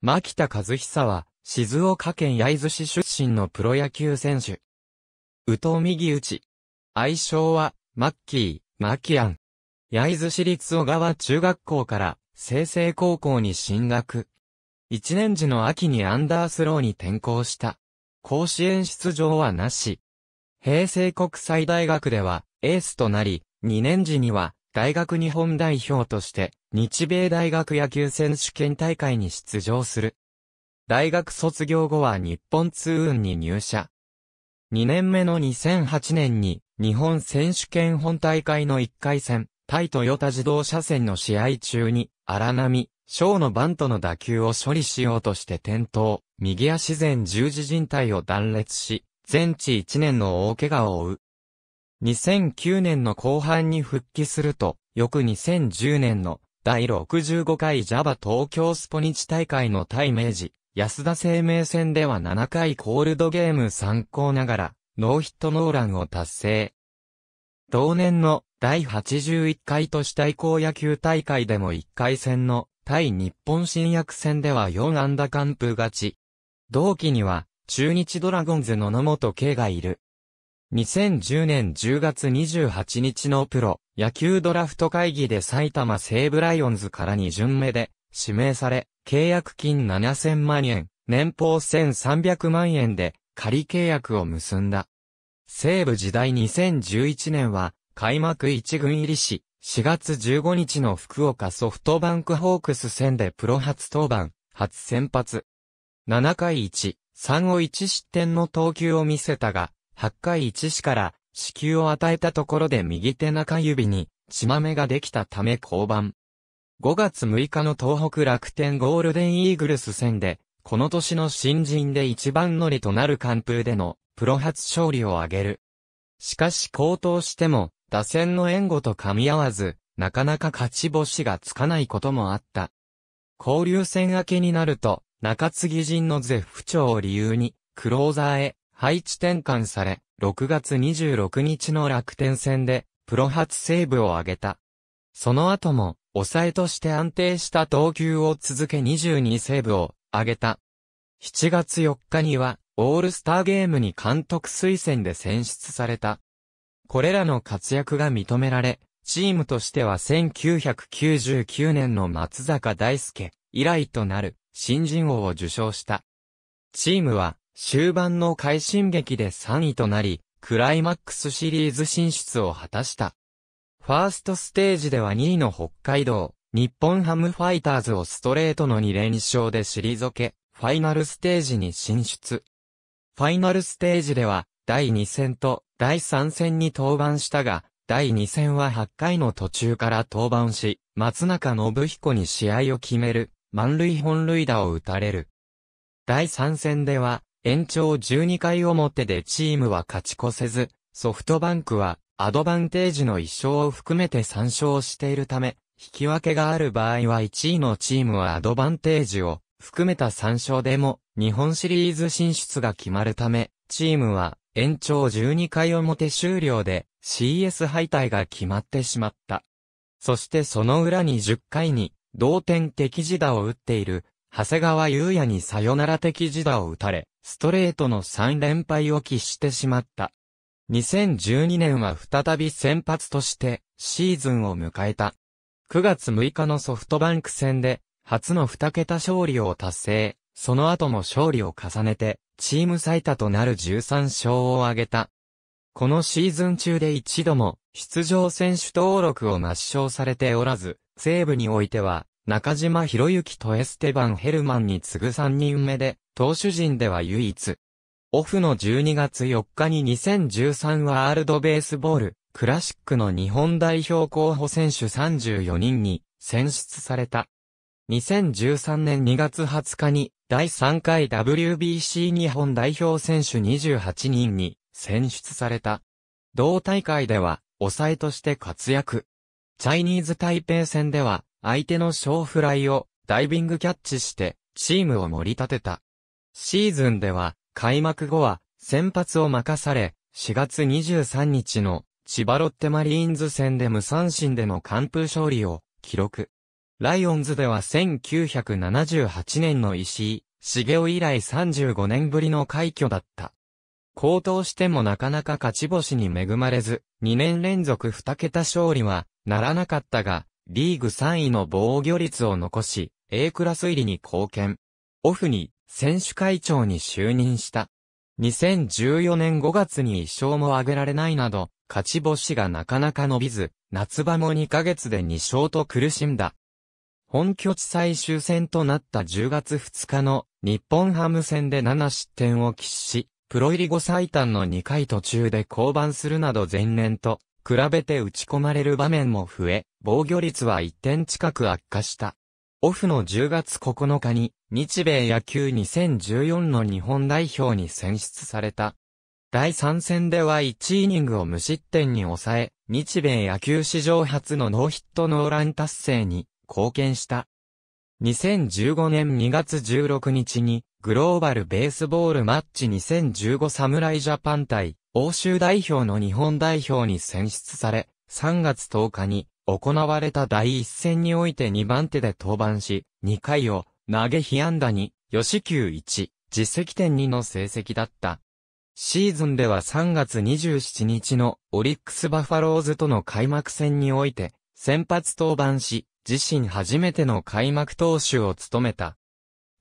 牧田和久は、静岡県焼津市出身のプロ野球選手。宇藤右打ち。愛称は、マッキー、マキアン。焼津市立小川中学校から、生成高校に進学。一年時の秋にアンダースローに転校した。甲子園出場はなし。平成国際大学では、エースとなり、二年時には、大学日本代表として、日米大学野球選手権大会に出場する。大学卒業後は日本通運に入社。2年目の2008年に、日本選手権本大会の1回戦、対トヨタ自動車線の試合中に、荒波、ーのバントの打球を処理しようとして転倒、右足前十字靭帯を断裂し、全治1年の大怪我を負う。2009年の後半に復帰すると、翌2010年の第65回ジャバ東京スポニチ大会の対明治、安田生命戦では7回コールドゲーム参考ながら、ノーヒットノーランを達成。同年の第81回都市対抗野球大会でも1回戦の対日本新薬戦では4安打完封勝ち。同期には中日ドラゴンズの野本圭がいる。2010年10月28日のプロ野球ドラフト会議で埼玉西武ライオンズから2巡目で指名され、契約金7000万円、年俸1300万円で仮契約を結んだ。西武時代2011年は開幕1軍入りし、4月15日の福岡ソフトバンクホークス戦でプロ初登板、初先発。7回1、3を1失点の投球を見せたが、八回一死から子宮を与えたところで右手中指に血豆ができたため降板。5月6日の東北楽天ゴールデンイーグルス戦で、この年の新人で一番乗りとなる完封でのプロ初勝利を挙げる。しかし高騰しても打線の援護と噛み合わず、なかなか勝ち星がつかないこともあった。交流戦明けになると、中継ぎ陣の絶不調を理由に、クローザーへ配置転換され、6月26日の楽天戦で、プロ初セーブを挙げた。その後も、抑えとして安定した投球を続け22セーブを挙げた。7月4日には、オールスターゲームに監督推薦で選出された。これらの活躍が認められ、チームとしては1999年の松坂大輔以来となる新人王を受賞した。チームは終盤の快進撃で3位となり、クライマックスシリーズ進出を果たした。ファーストステージでは2位の北海道、日本ハムファイターズをストレートの2連勝で退け、ファイナルステージに進出。ファイナルステージでは、第2戦と第3戦に登板したが、第2戦は8回の途中から登板し、松中信彦に試合を決める、満塁本塁打を打たれる。第3戦では、延長12回表でチームは勝ち越せず、ソフトバンクはアドバンテージの1勝を含めて3勝しているため、引き分けがある場合は1位のチームはアドバンテージを含めた3勝でも日本シリーズ進出が決まるため、チームは延長12回表終了で CS 敗退が決まってしまった。そしてその裏に10回に同点敵自打を打っている長谷川優也にさよなら的自打を打たれ、ストレートの3連敗を喫してしまった。2012年は再び先発としてシーズンを迎えた。9月6日のソフトバンク戦で初の2桁勝利を達成、その後も勝利を重ねてチーム最多となる13勝を挙げた。このシーズン中で一度も出場選手登録を抹消されておらず、西部においては中島博之とエステバン・ヘルマンに次ぐ3人目で、投手陣では唯一。オフの12月4日に2013ワールドベースボール、クラシックの日本代表候補選手34人に選出された。2013年2月20日に第3回 WBC 日本代表選手28人に選出された。同大会では抑えとして活躍。チャイニーズ台北戦では相手の小フライをダイビングキャッチしてチームを盛り立てた。シーズンでは開幕後は先発を任され、4月23日の千葉ロッテマリーンズ戦で無三振での完封勝利を記録。ライオンズでは1978年の石井、茂雄以来35年ぶりの快挙だった。高騰してもなかなか勝ち星に恵まれず、2年連続2桁勝利はならなかったが、リーグ3位の防御率を残し、A クラス入りに貢献。オフに、選手会長に就任した。2014年5月に一勝も挙げられないなど、勝ち星がなかなか伸びず、夏場も2ヶ月で2勝と苦しんだ。本拠地最終戦となった10月2日の日本ハム戦で7失点を喫し、プロ入り後最短の2回途中で降板するなど前年と比べて打ち込まれる場面も増え、防御率は1点近く悪化した。オフの10月9日に、日米野球2014の日本代表に選出された。第3戦では1イニングを無失点に抑え、日米野球史上初のノーヒットノーラン達成に貢献した。2015年2月16日に、グローバルベースボールマッチ2015侍ジャパン対欧州代表の日本代表に選出され、3月10日に行われた第一戦において2番手で登板し、2回を投げ被安打に、吉球1、実績点2の成績だった。シーズンでは3月27日のオリックスバファローズとの開幕戦において、先発登板し、自身初めての開幕投手を務めた。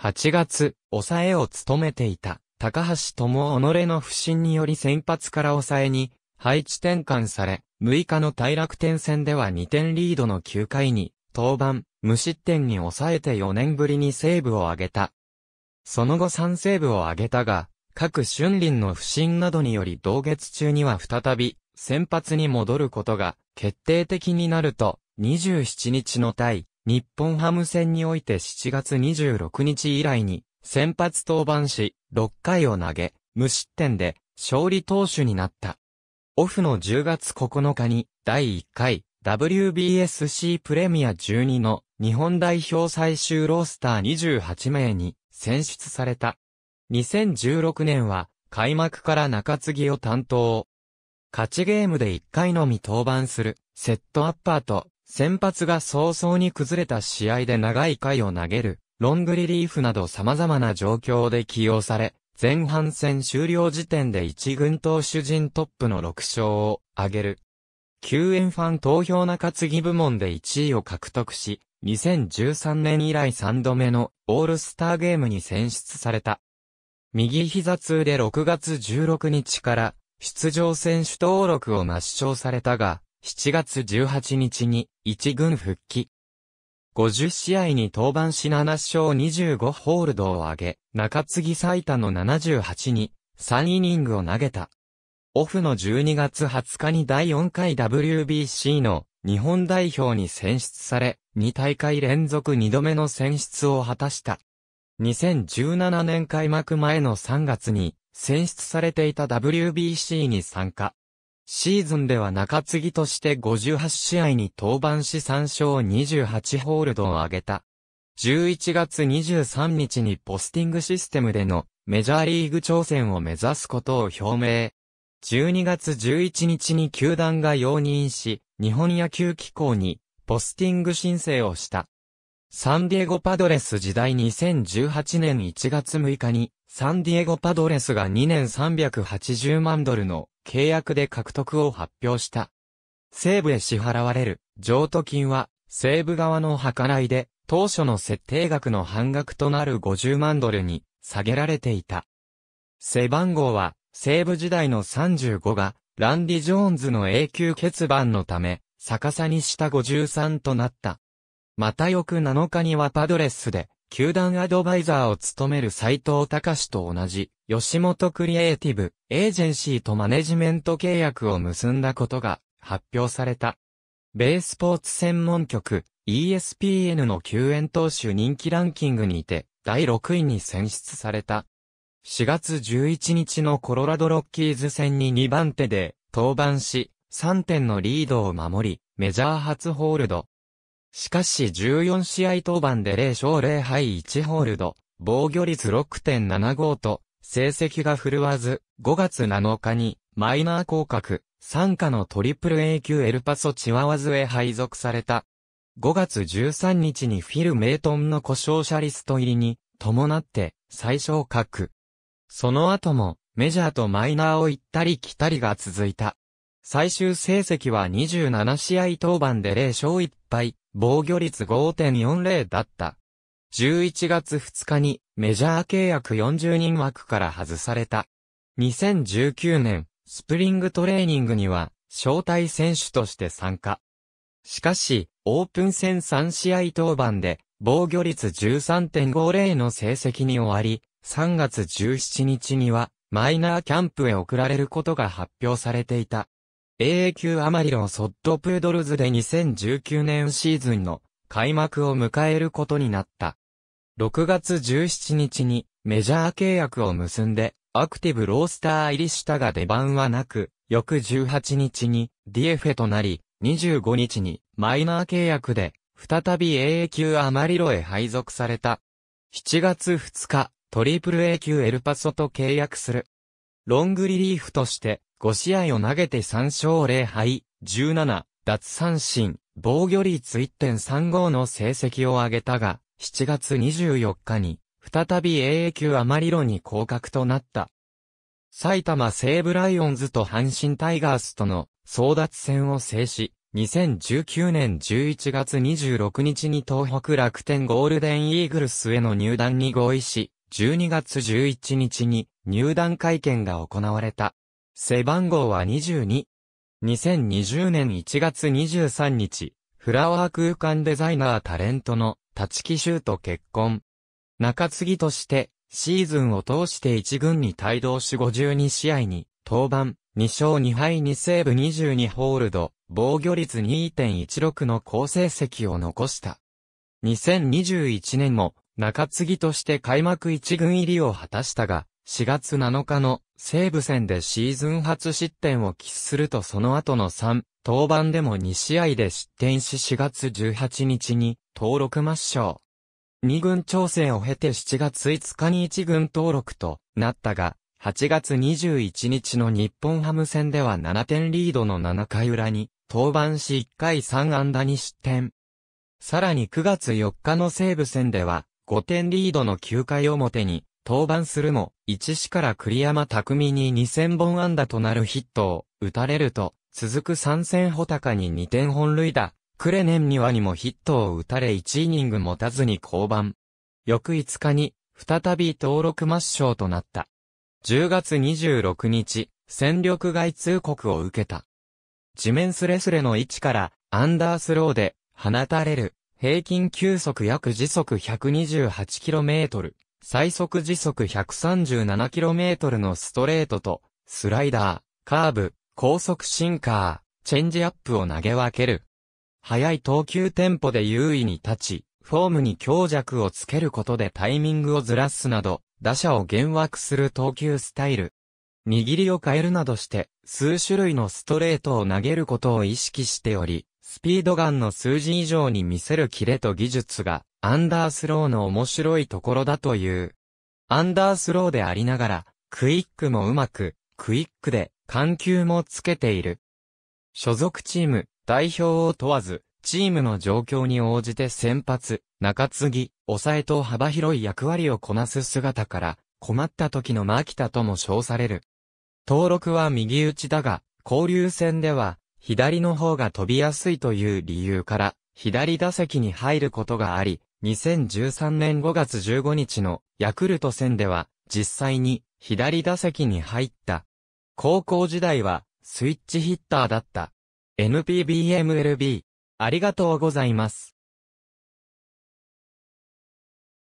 8月、抑えを務めていた。高橋智己の不振により先発から抑えに、配置転換され、6日の大楽天戦では2点リードの9回に、登板、無失点に抑えて4年ぶりにセーブを挙げた。その後3セーブを挙げたが、各春林の不振などにより同月中には再び、先発に戻ることが決定的になると、27日の対、日本ハム戦において7月26日以来に、先発登板し、6回を投げ、無失点で、勝利投手になった。オフの10月9日に、第1回、WBSC プレミア12の日本代表最終ロースター28名に選出された。2016年は開幕から中継ぎを担当。勝ちゲームで1回のみ登板するセットアッパーと先発が早々に崩れた試合で長い回を投げるロングリリーフなど様々な状況で起用され、前半戦終了時点で一軍投手陣トップの6勝を挙げる。救援ファン投票中継ぎ部門で1位を獲得し、2013年以来3度目のオールスターゲームに選出された。右膝痛で6月16日から出場選手登録を抹消されたが、7月18日に一軍復帰。50試合に登板し7勝25ホールドを挙げ、中継ぎ最多の78に3イニングを投げた。オフの12月20日に第4回 WBC の日本代表に選出され、2大会連続2度目の選出を果たした。2017年開幕前の3月に選出されていた WBC に参加。シーズンでは中継ぎとして58試合に登板し3勝28ホールドを挙げた。11月23日にポスティングシステムでのメジャーリーグ挑戦を目指すことを表明。12月11日に球団が容認し、日本野球機構にポスティング申請をした。サンディエゴパドレス時代2018年1月6日にサンディエゴパドレスが2年380万ドルの契約で獲得を発表した。西部へ支払われる譲渡金は西部側の計らいで当初の設定額の半額となる50万ドルに下げられていた。背番号は西部時代の35がランディ・ジョーンズの永久欠番のため逆さにした53となった。また翌7日にはパドレスで球団アドバイザーを務める斎藤隆と同じ、吉本クリエイティブ、エージェンシーとマネジメント契約を結んだことが発表された。米スポーツ専門局、ESPN の救援投手人気ランキングにて、第6位に選出された。4月11日のコロラドロッキーズ戦に2番手で登板し、3点のリードを守り、メジャー初ホールド、しかし14試合登板で0勝0敗1ホールド、防御率6.75と、成績が振るわず、5月7日に、マイナー降格、参加のトリプル A 級エルパソチワワズへ配属された。5月13日にフィル・メイトンの故障者リスト入りに、伴って、最小格。その後も、メジャーとマイナーを行ったり来たりが続いた。最終成績は27試合登板で0勝1敗、防御率5.40だった。11月2日にメジャー契約40人枠から外された。2019年、スプリングトレーニングには、招待選手として参加。しかし、オープン戦3試合登板で、防御率13.50の成績に終わり、3月17日には、マイナーキャンプへ送られることが発表されていた。AA 級アマリロソッドプードルズで2019年シーズンの開幕を迎えることになった。6月17日にメジャー契約を結んでアクティブロースター入りしたが出番はなく、翌18日にディエフェとなり、25日にマイナー契約で再び AA 級アマリロへ配属された。7月2日、トリプル A 級エルパソと契約する。ロングリリーフとして5試合を投げて3勝0敗、17、奪三振、防御率1.35の成績を上げたが、7月24日に、再び AA 級余り路に降格となった。埼玉西武ライオンズと阪神タイガースとの争奪戦を制し、2019年11月26日に東北楽天ゴールデンイーグルスへの入団に合意し、12月11日に入団会見が行われた。背番号は22。2020年1月23日、フラワー空間デザイナータレントの立木修と結婚。中継ぎとして、シーズンを通して1軍に帯同し52試合に、登板、2勝2敗2セーブ22ホールド、防御率2.16の好成績を残した。2021年も、中継ぎとして開幕1軍入りを果たしたが、4月7日の西武戦でシーズン初失点を喫するとその後の3、登板でも2試合で失点し4月18日に登録抹消。2軍調整を経て7月5日に1軍登録となったが、8月21日の日本ハム戦では7点リードの7回裏に登板し1回3安打に失点。さらに9月4日の西武戦では5点リードの9回表に登板するも、1死から栗山匠に2000本安打となるヒットを打たれると、続く3戦穂高に2点本塁打、クレネンにはにもヒットを打たれ1イニング持たずに降板。翌5日に、再び登録抹消となった。10月26日、戦力外通告を受けた。地面スレスレの位置から、アンダースローで、放たれる、平均球速約時速 128km。最速時速 137km のストレートと、スライダー、カーブ、高速シンカー、チェンジアップを投げ分ける。速い投球テンポで優位に立ち、フォームに強弱をつけることでタイミングをずらすなど、打者を幻惑する投球スタイル。握りを変えるなどして、数種類のストレートを投げることを意識しており、スピードガンの数字以上に見せるキレと技術がアンダースローの面白いところだという。アンダースローでありながら、クイックもうまく、クイックで、緩急もつけている。所属チーム、代表を問わず、チームの状況に応じて先発、中継ぎ、抑えと幅広い役割をこなす姿から、困った時の牧田とも称される。登録は右打ちだが、交流戦では、左の方が飛びやすいという理由から、左打席に入ることがあり、2013年5月15日のヤクルト戦では実際に左打席に入った。高校時代はスイッチヒッターだった。NPBMLB ありがとうございます。